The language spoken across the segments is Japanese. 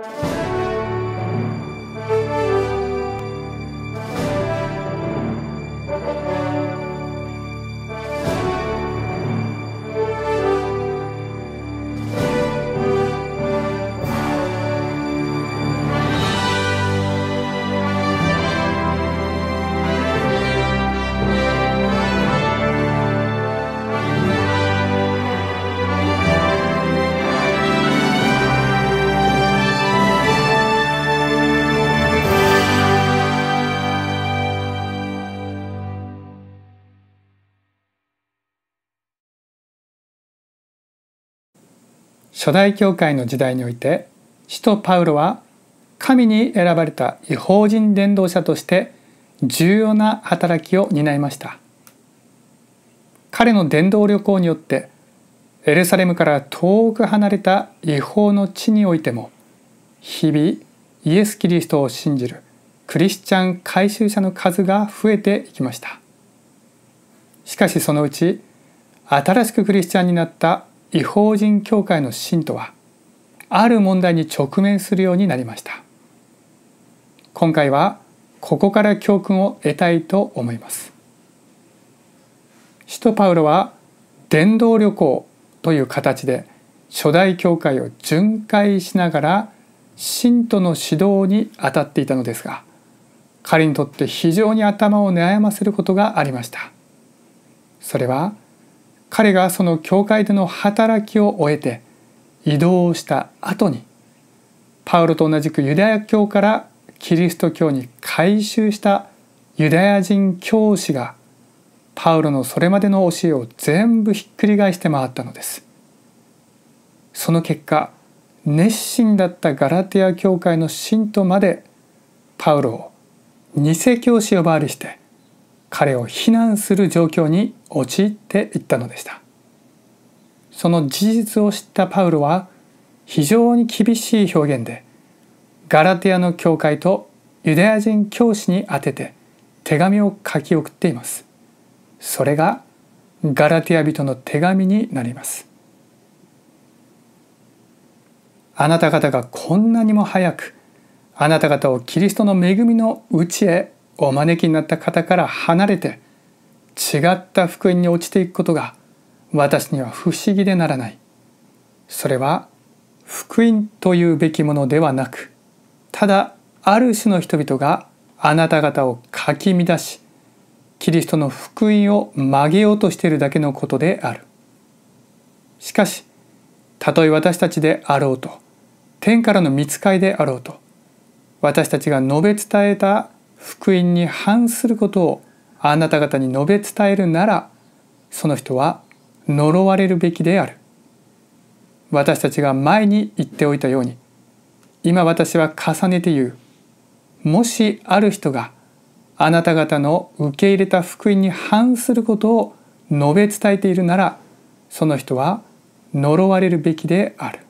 Thank you. 初代教会の時代において使徒パウロは神に選ばれた違法人伝道者として重要な働きを担いました彼の伝道旅行によってエルサレムから遠く離れた違法の地においても日々イエス・キリストを信じるクリスチャン回収者の数が増えていきましたしかしそのうち新しくクリスチャンになった異邦人教会の信徒はある問題に直面するようになりました今回はここから教訓を得たいと思います使徒パウロは伝道旅行という形で初代教会を巡回しながら信徒の指導に当たっていたのですが彼にとって非常に頭を悩ませることがありましたそれは「彼がその教会での働きを終えて移動した後にパウロと同じくユダヤ教からキリスト教に改宗したユダヤ人教師がパウロのそれまでの教えを全部ひっくり返して回ったのですその結果熱心だったガラテヤ教会の信徒までパウロを偽教師呼ばわりして彼を非難する状況に陥っていったのでしたその事実を知ったパウロは非常に厳しい表現でガラテヤの教会とユダヤ人教師に宛てて手紙を書き送っていますそれがガラテヤ人の手紙になりますあなた方がこんなにも早くあなた方をキリストの恵みのうちへお招きになった方から離れて違った福音に落ちていくことが私には不思議でならないそれは福音というべきものではなくただある種の人々があなた方をかき乱しキリストの福音を曲げようとしているだけのことであるしかしたとえ私たちであろうと天からの見つかりであろうと私たちが述べ伝えた福音に反することをあなた方に述べ伝えるならその人は呪われるべきである私たちが前に言っておいたように今私は重ねて言うもしある人があなた方の受け入れた福音に反することを述べ伝えているならその人は呪われるべきである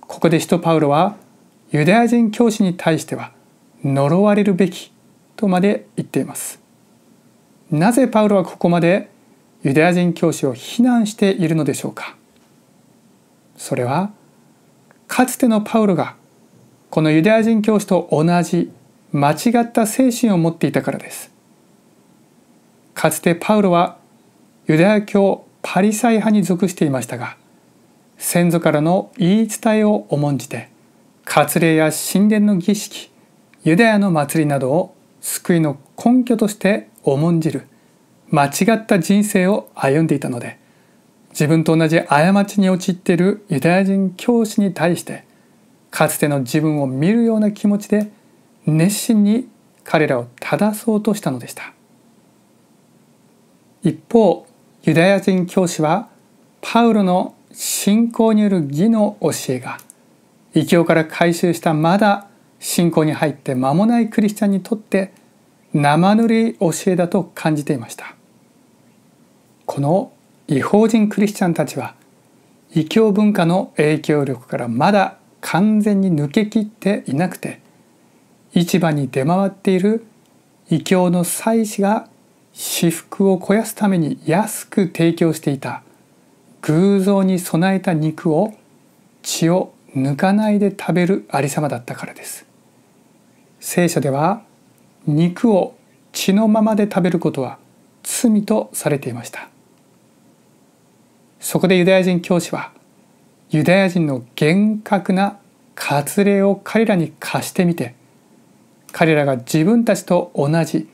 ここで使徒パウロはユダヤ人教師に対しては呪われるべきとまで言っていますなぜパウロはここまでユダヤ人教師を非難しているのでしょうかそれはかつてのパウロがこのユダヤ人教師と同じ間違った精神を持っていたからですかつてパウロはユダヤ教パリサイ派に属していましたが先祖からの言い伝えを重んじて割礼や神殿の儀式ユダヤの祭りなどを救いの根拠として重んじる間違った人生を歩んでいたので自分と同じ過ちに陥っているユダヤ人教師に対してかつての自分を見るような気持ちで熱心に彼らを正そうとしたのでした一方ユダヤ人教師はパウロの信仰による義の教えが「異教から回収したまだ信仰に入って間もないクリスチャンにとって生ぬるい教えだと感じていましたこの異邦人クリスチャンたちは異教文化の影響力からまだ完全に抜けきっていなくて市場に出回っている異教の祭祀が私服を肥やすために安く提供していた偶像に備えた肉を血を抜かないで食べるありだったからです聖書では肉を血のままで食べることは罪とされていましたそこでユダヤ人教師はユダヤ人の厳格な割礼を彼らに貸してみて彼らが自分たちと同じ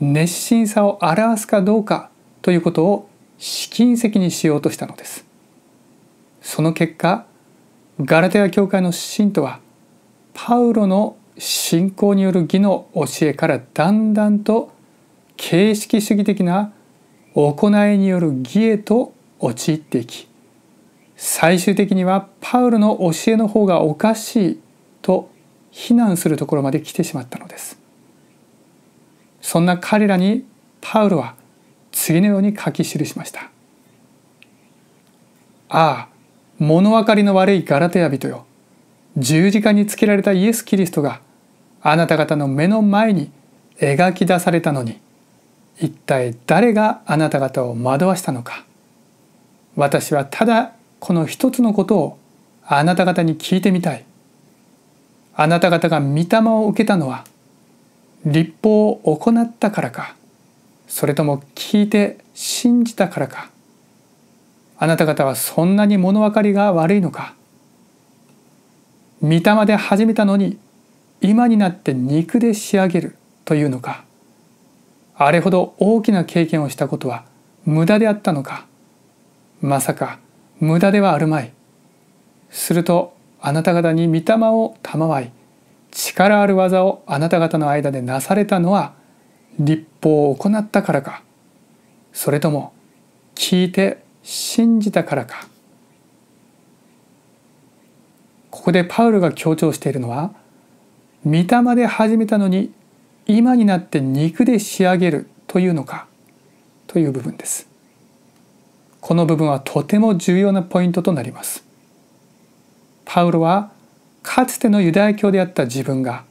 熱心さを表すかどうかということを試金石にしようとしたのですその結果ガラテヤ教会の信徒はパウロの信仰による義の教えからだんだんと形式主義的な行いによる義へと陥っていき最終的にはパウロの教えの方がおかしいと非難するところまで来てしまったのですそんな彼らにパウロは次のように書き記しました「ああ物分かりの悪いガラテヤ人よ十字架につけられたイエス・キリストがあなた方の目の前に描き出されたのに一体誰があなた方を惑わしたのか私はただこの一つのことをあなた方に聞いてみたいあなた方が御霊を受けたのは立法を行ったからかそれとも聞いて信じたからかあなた方はそんなに物分かりが悪いのか御霊で始めたのに今になって肉で仕上げるというのかあれほど大きな経験をしたことは無駄であったのかまさか無駄ではあるまいするとあなた方に御霊を賜い力ある技をあなた方の間でなされたのは立法を行ったからかそれとも聞いて信じたからかここでパウロが強調しているのは御霊で始めたのに今になって肉で仕上げるというのかという部分ですこの部分はとても重要なポイントとなりますパウロはかつてのユダヤ教であった自分が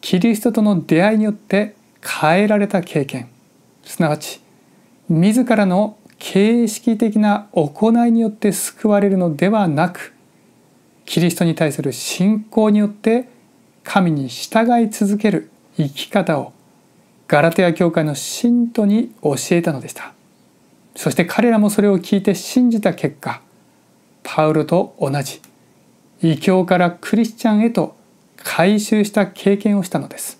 キリストとの出会いによって変えられた経験すなわち自らの形式的な行いによって救われるのではなくキリストに対する信仰によって神に従い続ける生き方をガラテヤ教会の信徒に教えたのでしたそして彼らもそれを聞いて信じた結果パウロと同じ異教からクリスチャンへと回収した経験をしたのです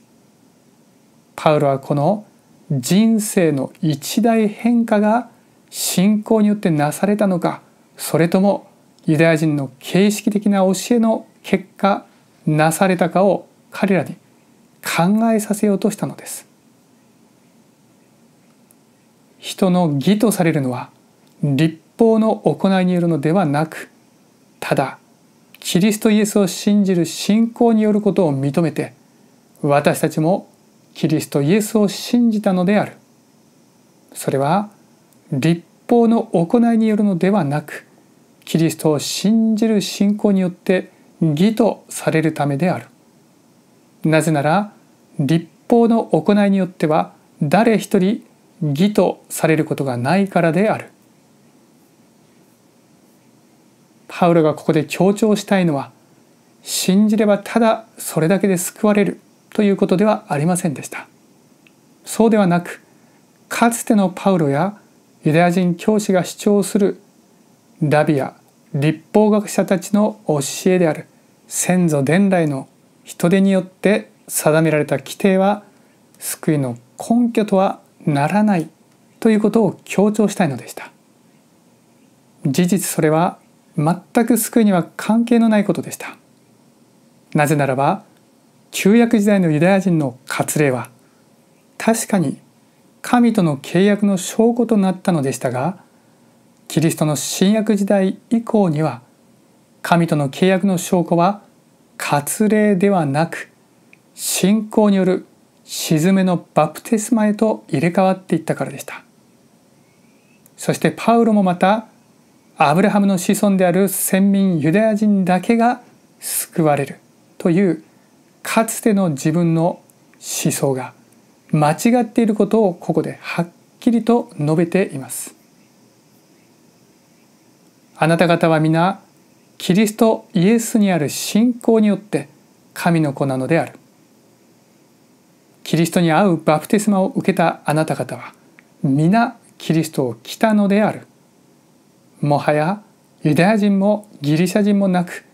パウロはこの人生の一大変化が信仰によってなされたのかそれともユダヤ人の形式的な教えの結果なされたかを彼らに考えさせようとしたのです人の義とされるのは立法の行いによるのではなくただキリストイエスを信じる信仰によることを認めて私たちもキリストイエスを信じたのであるそれは立法の行いによるのではなくキリストを信じる信仰によって義とされるためであるなぜなら立法の行いによっては誰一人義とされることがないからであるパウロがここで強調したいのは信じればただそれだけで救われるということではありませんでしたそうではなくかつてのパウロやユダヤ人教師が主張するラビア立法学者たちの教えである先祖伝来の人手によって定められた規定は救いの根拠とはならないということを強調したいのでした事実それは全く救いには関係のないことでしたなぜならば旧約時代のユダヤ人の割礼は確かに神との契約の証拠となったのでしたがキリストの新約時代以降には神との契約の証拠は割礼ではなく信仰による沈めのバプテスマへと入れ替わっていったからでしたそしてパウロもまたアブラハムの子孫である先民ユダヤ人だけが救われるというかつての自分の思想が間違っていることをここではっきりと述べていますあなた方は皆キリストイエスにある信仰によって神の子なのであるキリストに合うバプテスマを受けたあなた方は皆キリストを着たのであるもはやユダヤ人もギリシャ人もなく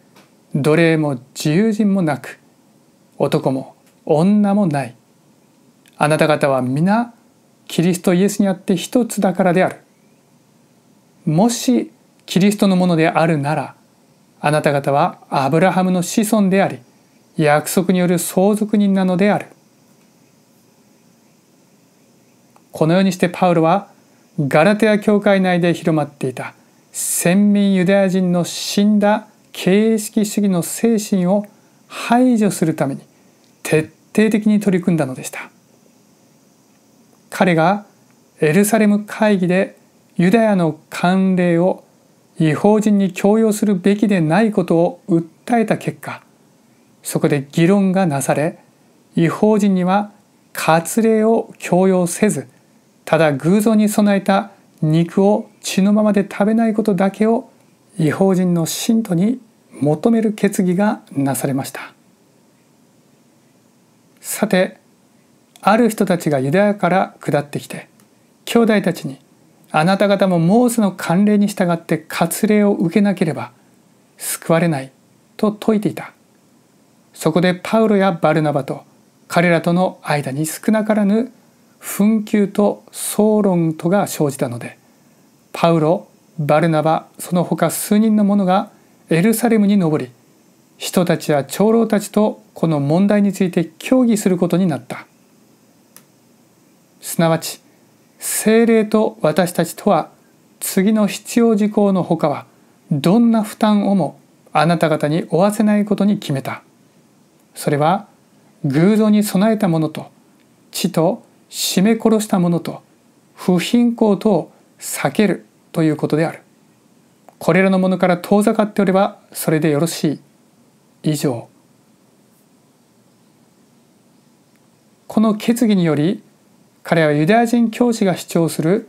奴隷も自由人もなく男も女もないあなた方は皆キリストイエスにあって一つだからであるもしキリストのものであるならあなた方はアブラハムの子孫であり約束による相続人なのであるこのようにしてパウロはガラテア教会内で広まっていた先民ユダヤ人の死んだ形式主義の精神を排除するために徹底的に取り組んだのでした。彼がエルサレム会議でユダヤの慣例を違法人に強要するべきでないことを訴えた結果そこで議論がなされ違法人には割礼を強要せずただ偶像に備えた肉を血のままで食べないことだけを違法人の信徒に求める決議がなされましたさてある人たちがユダヤから下ってきて兄弟たちにあなた方もモーセの慣例に従って割礼を受けなければ救われないと説いていたそこでパウロやバルナバと彼らとの間に少なからぬ紛糾と騒論とが生じたのでパウロバルナバその他数人の者がエルサレムに上り人たちや長老たちとこの問題について協議することになった。すなわち精霊と私たちとは次の必要事項のほかはどんな負担をもあなた方に負わせないことに決めたそれは偶像に備えたものと地と絞め殺したものと不貧困とを避けるということであるこれらのものから遠ざかっておればそれでよろしい以上この決議により彼はユダヤ人教師が主張する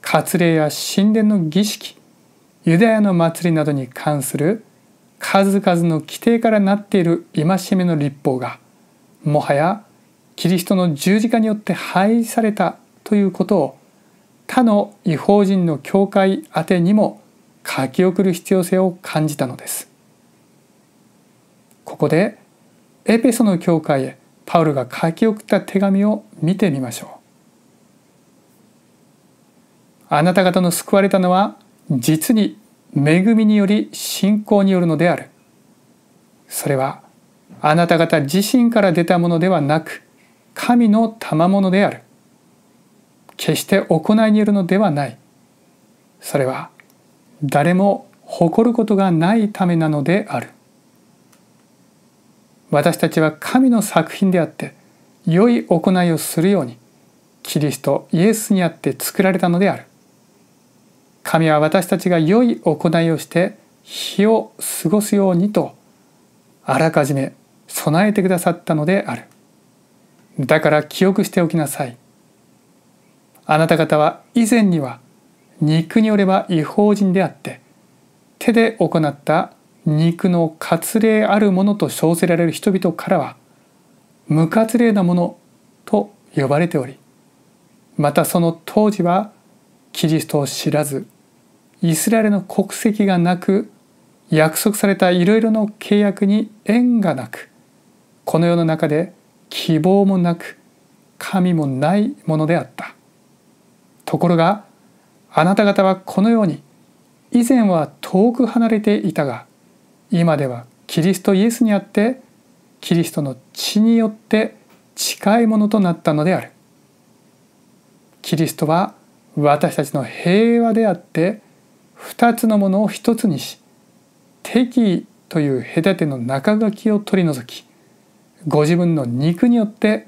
割礼や神殿の儀式ユダヤの祭りなどに関する数々の規定からなっている戒めの立法がもはやキリストの十字架によって廃止されたということを他の違法人の教会宛てにも書き送る必要性を感じたのですここでエペソの教会へパウルが書き送った手紙を見てみましょう。あなた方の救われたのは実に恵みにより信仰によるのである。それはあなた方自身から出たものではなく神の賜物である。決して行いによるのではない。それは誰も誇ることがないためなのである。私たちは神の作品であって良い行いをするようにキリストイエスにあって作られたのである神は私たちが良い行いをして日を過ごすようにとあらかじめ備えてくださったのであるだから記憶しておきなさいあなた方は以前には肉によれば違法人であって手で行った肉の割礼あるものと称せられる人々からは無割礼なものと呼ばれておりまたその当時はキリストを知らずイスラエルの国籍がなく約束されたいろいろの契約に縁がなくこの世の中で希望もなく神もないものであったところがあなた方はこのように以前は遠く離れていたが今ではキリストイエスにあってキリストの血によって近いものとなったのであるキリストは私たちの平和であって2つのものを1つにし敵意という隔ての中書きを取り除きご自分の肉によって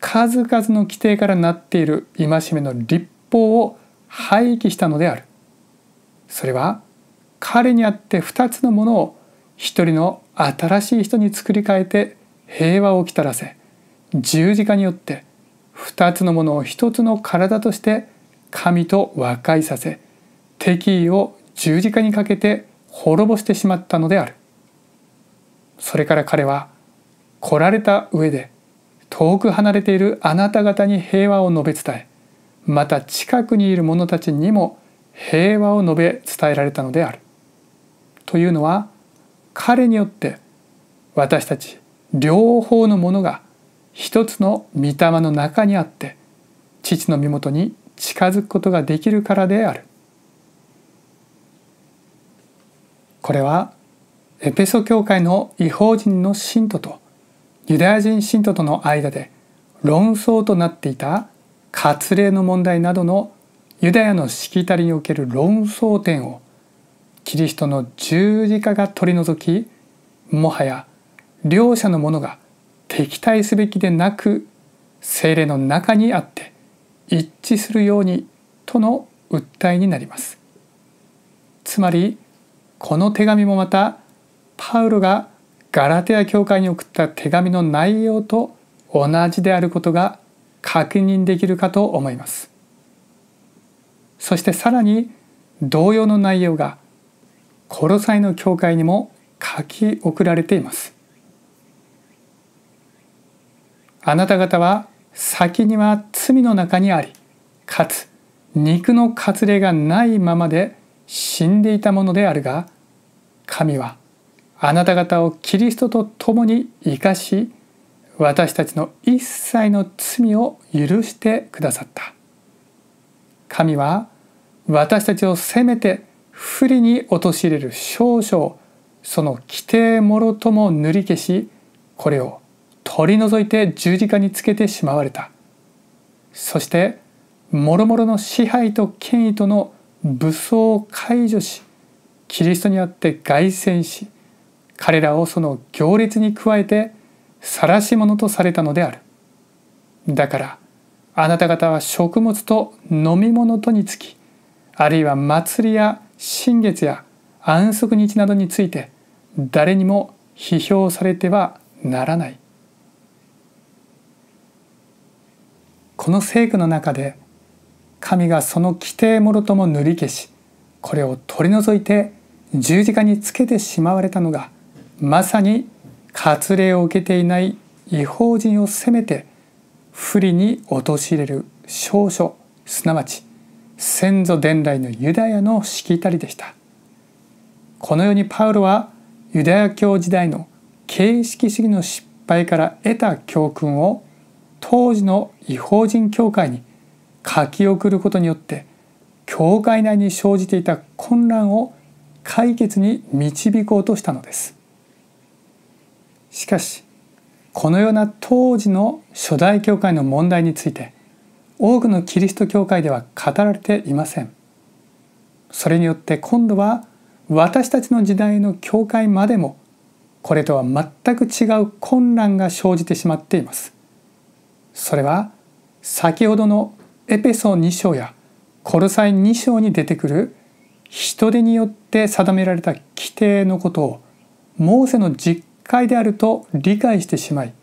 数々の規定からなっている戒めの立法を廃棄したのであるそれは彼にあって2つのものを一人の新しい人に作り変えて平和をきたらせ十字架によって二つのものを一つの体として神と和解させ敵意を十字架にかけて滅ぼしてしまったのであるそれから彼は来られた上で遠く離れているあなた方に平和を述べ伝えまた近くにいる者たちにも平和を述べ伝えられたのであるというのは彼によって私たち両方のものが一つの御霊の中にあって父の身元に近づくことができるからであるこれはエペソ教会の違法人の信徒とユダヤ人信徒との間で論争となっていた割礼の問題などのユダヤのしきたりにおける論争点をキリストの十字架が取り除きもはや両者のものが敵対すべきでなく精霊の中にあって一致するようにとの訴えになりますつまりこの手紙もまたパウロがガラテア教会に送った手紙の内容と同じであることが確認できるかと思いますそしてさらに同様の内容がコロサイの教会にも書き送られていますあなた方は先には罪の中にありかつ肉の割礼がないままで死んでいたものであるが神はあなた方をキリストと共に生かし私たちの一切の罪を許してくださった神は私たちを責めて不利に陥れる少々その規定もろとも塗り消しこれを取り除いて十字架につけてしまわれたそしてもろもろの支配と権威との武装を解除しキリストにあって凱旋し彼らをその行列に加えて晒し者とされたのであるだからあなた方は食物と飲み物とにつきあるいは祭りや新月や安息日などについて誰にも批評されてはならないこの聖句の中で神がその規定もろとも塗り消しこれを取り除いて十字架につけてしまわれたのがまさに割礼を受けていない違法人を責めて不利に陥れる少々すなわち先祖伝来のユダヤのしきたりでしたこのようにパウロはユダヤ教時代の形式主義の失敗から得た教訓を当時の違法人教会に書き送ることによって教会内に生じていた混乱を解決に導こうとしたのですしかしこのような当時の初代教会の問題について多くのキリスト教会では語られていませんそれによって今度は私たちの時代の教会までもこれとは全く違う混乱が生じてしまっていますそれは先ほどのエペソ2章やコルサイ2章に出てくる人手によって定められた規定のことをモーセの実会であると理解してしまい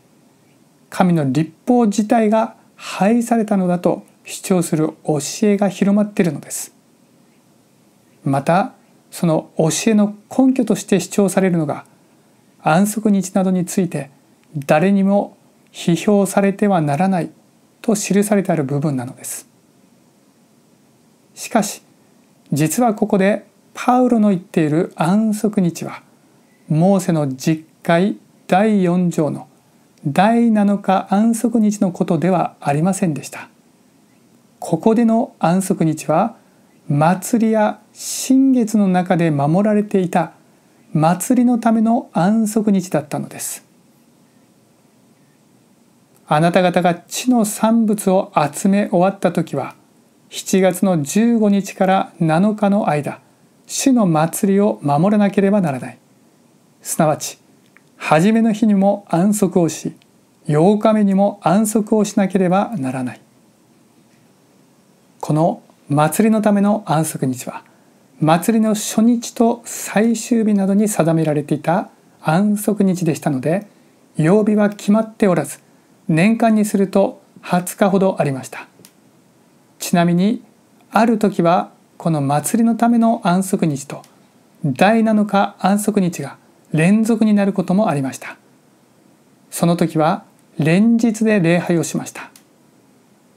神の立法自体が廃されたのだと主張する教えが広まっているのです。またその教えの根拠として主張されるのが安息日などについて誰にも批評されてはならないと記されてある部分なのです。しかし実はここでパウロの言っている安息日はモーセの実会第4条の第7日安息日のことではありませんでしたここでの安息日は祭りや新月の中で守られていた祭りのための安息日だったのですあなた方が地の産物を集め終わった時は7月の15日から7日の間主の祭りを守らなければならないすなわち初めの日にも安息をし8日目にも安息をしなければならないこの祭りのための安息日は祭りの初日と最終日などに定められていた安息日でしたので曜日は決まっておらず年間にすると20日ほどありましたちなみにある時はこの祭りのための安息日と第7日安息日が連続になることもありましたその時は連日で礼拝をしました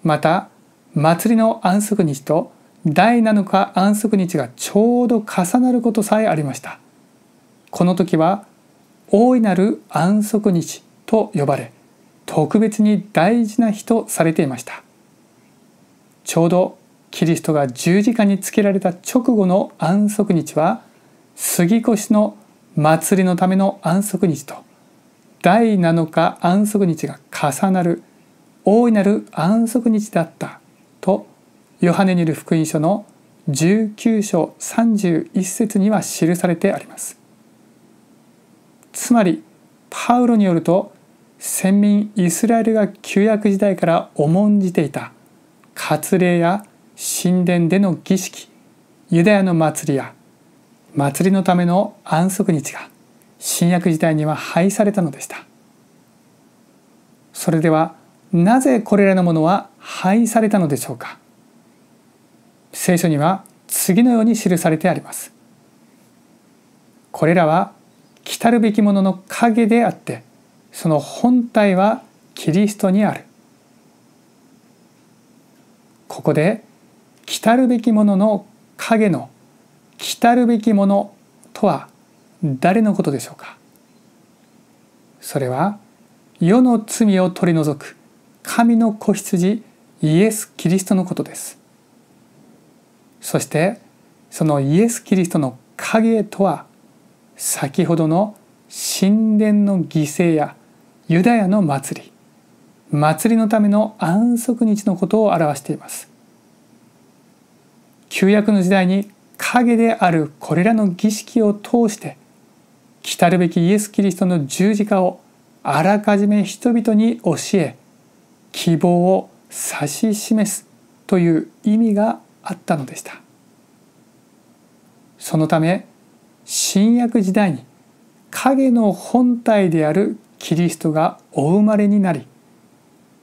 また祭りの安息日と第7日安息日がちょうど重なることさえありましたこの時は大いなる安息日と呼ばれ特別に大事な日とされていましたちょうどキリストが十字架につけられた直後の安息日は杉越の祭りのための安息日と第7日安息日が重なる大いなる安息日だったとヨハネによる福音書の19章31節には記されてありますつまりパウロによると先民イスラエルが旧約時代から重んじていた割礼や神殿での儀式ユダヤの祭りや祭りのための安息日が新約時代には廃されたのでしたそれではなぜこれらのものは廃されたのでしょうか聖書には次のように記されてありますこれらは来たるべきものの影であってその本体はキリストにあるここで来たるべきものの影の来たるべきものとは誰のことでしょうかそれは世の罪を取り除く神の子羊イエス・キリストのことですそしてそのイエス・キリストの影とは先ほどの神殿の犠牲やユダヤの祭り祭りのための安息日のことを表しています旧約の時代に影であるこれらの儀式を通して来たるべきイエス・キリストの十字架をあらかじめ人々に教え希望を指し示すという意味があったのでしたそのため新約時代に影の本体であるキリストがお生まれになり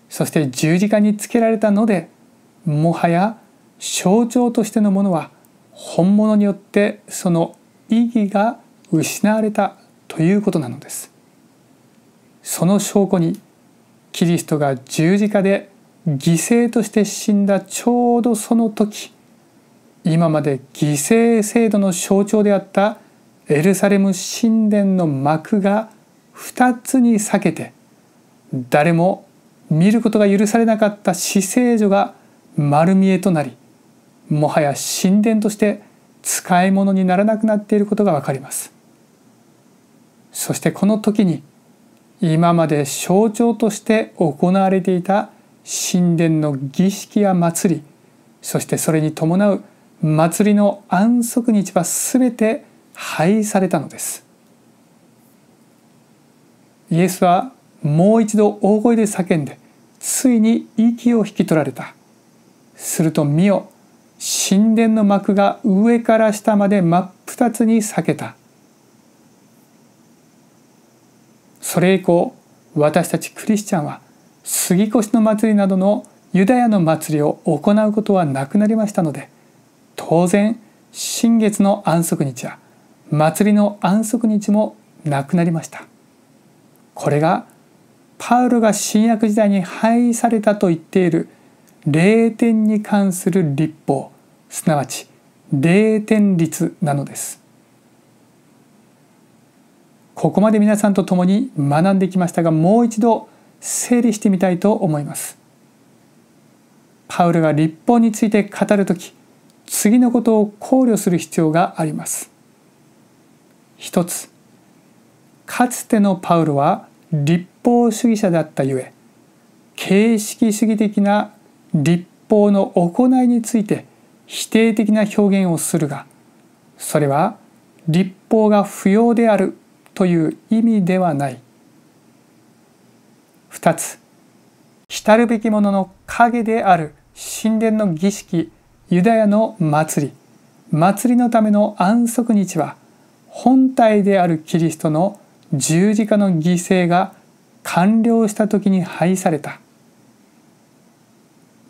そして十字架につけられたのでもはや象徴としてのものは本物によってその意義が失われたということなのですその証拠にキリストが十字架で犠牲として死んだちょうどその時今まで犠牲制度の象徴であったエルサレム神殿の幕が2つに裂けて誰も見ることが許されなかった死聖女が丸見えとなりもはや神殿として使い物にならなくなっていることがわかりますそしてこの時に今まで象徴として行われていた神殿の儀式や祭りそしてそれに伴う祭りの安息日は全て廃されたのですイエスはもう一度大声で叫んでついに息を引き取られたすると見よ神殿の幕が上から下まで真っ二つに裂けたそれ以降私たちクリスチャンは杉越の祭りなどのユダヤの祭りを行うことはなくなりましたので当然新月の安息日や祭りの安息日もなくなりましたこれがパウロが新約時代に廃されたと言っている霊典に関する立法すなわち0点率なのですここまで皆さんと共に学んできましたがもう一度整理してみたいと思いますパウルが立法について語るとき次のことを考慮する必要があります一つかつてのパウロは立法主義者だったゆえ形式主義的な立法の行いについて否定的な表現をするがそれは立法が不要であるという意味ではない2つ来るべきものの影である神殿の儀式ユダヤの祭り祭りのための安息日は本体であるキリストの十字架の犠牲が完了した時に廃された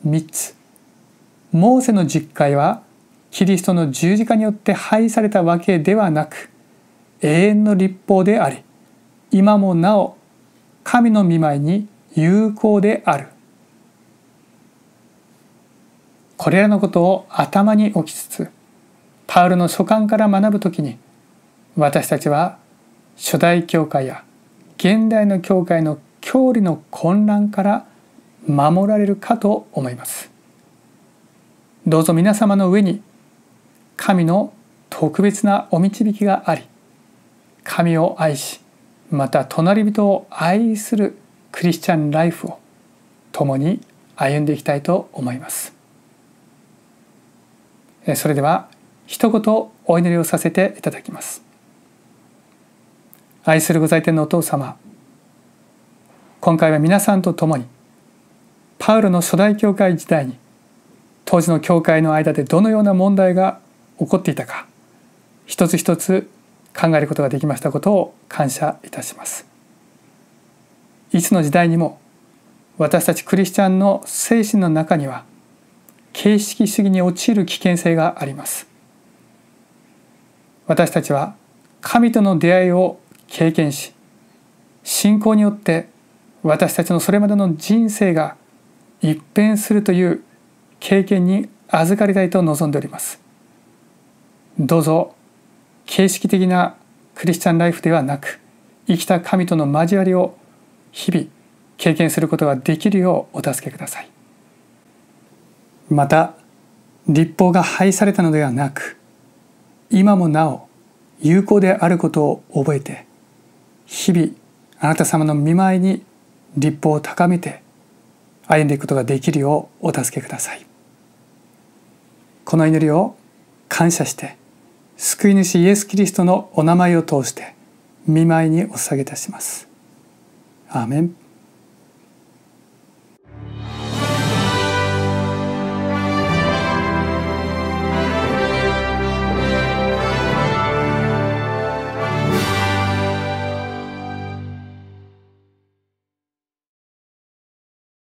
3つモーセの実会はキリストの十字架によって廃されたわけではなく永遠の立法であり今もなお神の御前に有効であるこれらのことを頭に置きつつパウルの書簡から学ぶときに私たちは初代教会や現代の教会の教理の混乱から守られるかと思います。どうぞ皆様の上に神の特別なお導きがあり神を愛しまた隣人を愛するクリスチャンライフを共に歩んでいきたいと思いますそれでは一言お祈りをさせていただきます愛するご在天のお父様今回は皆さんと共にパウロの初代教会時代に当時の教会の間でどのような問題が起こっていたか一つ一つ考えることができましたことを感謝いたしますいつの時代にも私たちクリスチャンの精神の中には形式主義に陥る危険性があります私たちは神との出会いを経験し信仰によって私たちのそれまでの人生が一変するという経験に預かりたいと望んでおりますどうぞ形式的なクリスチャンライフではなく生きた神との交わりを日々経験することができるようお助けくださいまた立法が廃されたのではなく今もなお有効であることを覚えて日々あなた様の見舞いに立法を高めて歩んでいくことができるようお助けください。この祈りを感謝して救い主イエス・キリストのお名前を通して見舞いにお捧げいたします。アーメン